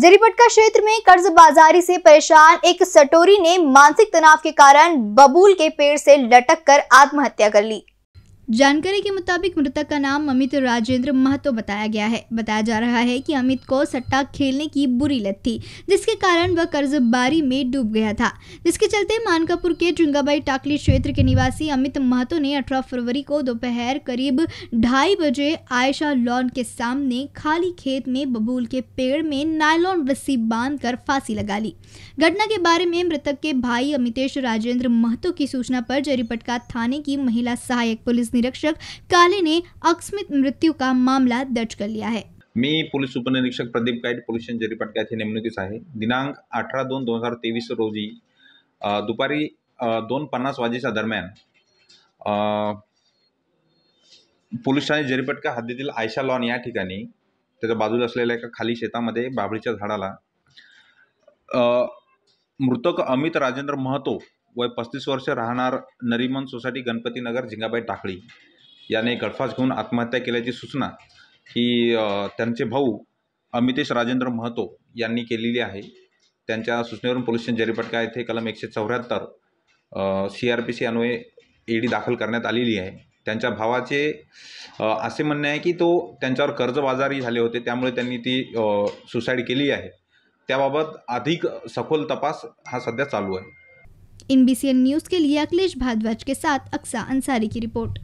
जरीपटका क्षेत्र में बाजारी से परेशान एक सटोरी ने मानसिक तनाव के कारण बबूल के पेड़ से लटक कर आत्महत्या कर ली जानकारी के मुताबिक मृतक का नाम अमित राजेंद्र महतो बताया गया है बताया जा रहा है कि अमित को सट्टा खेलने की बुरी लत थी जिसके कारण वह कर्जबारी में डूब गया था जिसके चलते मानकापुर के चुंगाबाई टाकली क्षेत्र के निवासी अमित महतो ने अठारह फरवरी को दोपहर करीब ढाई बजे आयशा लॉन के सामने खाली खेत में बबूल के पेड़ में नायलॉन रस्सी बांध फांसी लगा ली घटना के बारे में मृतक के भाई अमितेश राजेंद्र महतो की सूचना पर जरीपटका थाने की महिला सहायक पुलिस ने निरीक्षक काले ने अकस्मित मृत्यु का मामला दर्ज कर लिया है मी पोलीस उपनिरीक्षक प्रदीप गाईड पोलीस जरी पटक्यात ही नेमणुकीस आहे दिनांक अठरा दोन दोन हजार तेवीस रोजी दुपारी दोन पन्नास वाजेच्या दरम्यान पोलीस ठाणे जरीपटका हद्दीतील आयशा लॉन या ठिकाणी त्याच्या बाजूला असलेल्या एका खाली शेतामध्ये बाबळीच्या झाडाला मृतक अमित राजेंद्र महतो वय पस्तीस वर्ष राहणार नरिमन सोसायटी गणपतीनगर झिंगाबाई टाकळी याने गळफास घेऊन आत्महत्या केल्याची सूचना ही त्यांचे भाऊ अमितेश राजेंद्र महतो यांनी केलेली आहे त्यांच्या सूचनेवरून पोलीस जरीपटका येथे कलम एकशे चौऱ्याहत्तर सी आर पी सी अन्वये डी दाखल करण्यात आलेली आहे त्यांच्या भावाचे असे म्हणणे आहे की तो त्यांच्यावर कर्जबाजारी झाले होते त्यामुळे त्यांनी ती सुसाईड केली आहे त्याबाबत अधिक सखोल तपास हा सध्या चालू आहे इन न्यूज़ के लिए अखिलेश भारद्वाज के साथ अक्सा अंसारी की रिपोर्ट